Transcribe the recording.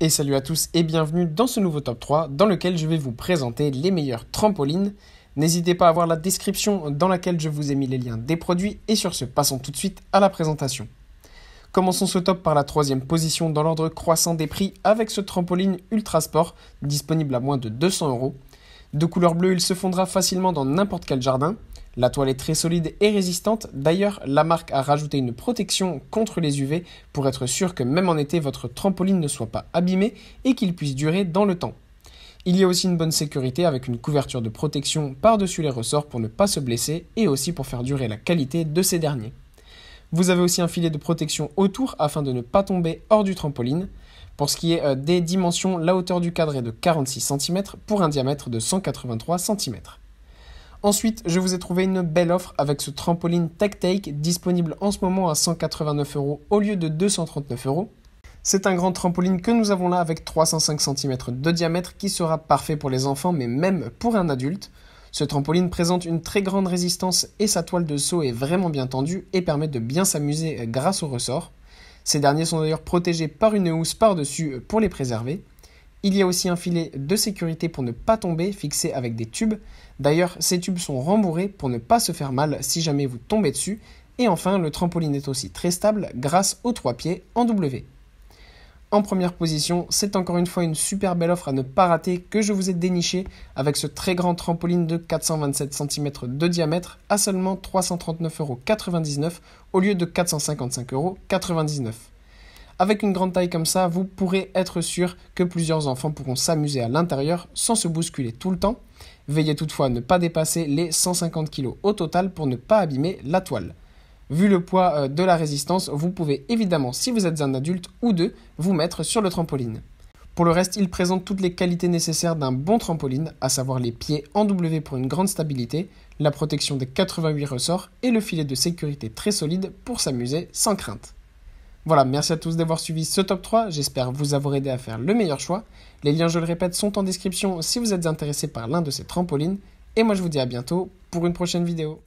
Et salut à tous et bienvenue dans ce nouveau top 3 dans lequel je vais vous présenter les meilleurs trampolines. N'hésitez pas à voir la description dans laquelle je vous ai mis les liens des produits et sur ce passons tout de suite à la présentation. Commençons ce top par la troisième position dans l'ordre croissant des prix avec ce trampoline Ultra Sport disponible à moins de 200 euros. De couleur bleue, il se fondra facilement dans n'importe quel jardin. La toile est très solide et résistante. D'ailleurs, la marque a rajouté une protection contre les UV pour être sûr que même en été, votre trampoline ne soit pas abîmée et qu'il puisse durer dans le temps. Il y a aussi une bonne sécurité avec une couverture de protection par-dessus les ressorts pour ne pas se blesser et aussi pour faire durer la qualité de ces derniers. Vous avez aussi un filet de protection autour afin de ne pas tomber hors du trampoline. Pour ce qui est euh, des dimensions, la hauteur du cadre est de 46 cm pour un diamètre de 183 cm. Ensuite, je vous ai trouvé une belle offre avec ce trampoline Tech Take disponible en ce moment à 189 euros au lieu de 239 euros. C'est un grand trampoline que nous avons là avec 305 cm de diamètre qui sera parfait pour les enfants mais même pour un adulte. Ce trampoline présente une très grande résistance et sa toile de saut est vraiment bien tendue et permet de bien s'amuser grâce aux ressorts. Ces derniers sont d'ailleurs protégés par une housse par-dessus pour les préserver. Il y a aussi un filet de sécurité pour ne pas tomber fixé avec des tubes. D'ailleurs, ces tubes sont rembourrés pour ne pas se faire mal si jamais vous tombez dessus. Et enfin, le trampoline est aussi très stable grâce aux trois pieds en W. En première position, c'est encore une fois une super belle offre à ne pas rater que je vous ai déniché avec ce très grand trampoline de 427 cm de diamètre à seulement 339,99€ au lieu de 455,99€. Avec une grande taille comme ça, vous pourrez être sûr que plusieurs enfants pourront s'amuser à l'intérieur sans se bousculer tout le temps. Veillez toutefois à ne pas dépasser les 150 kg au total pour ne pas abîmer la toile. Vu le poids euh, de la résistance, vous pouvez évidemment, si vous êtes un adulte ou deux, vous mettre sur le trampoline. Pour le reste, il présente toutes les qualités nécessaires d'un bon trampoline, à savoir les pieds en W pour une grande stabilité, la protection des 88 ressorts et le filet de sécurité très solide pour s'amuser sans crainte. Voilà, merci à tous d'avoir suivi ce top 3, j'espère vous avoir aidé à faire le meilleur choix. Les liens, je le répète, sont en description si vous êtes intéressé par l'un de ces trampolines. Et moi je vous dis à bientôt pour une prochaine vidéo.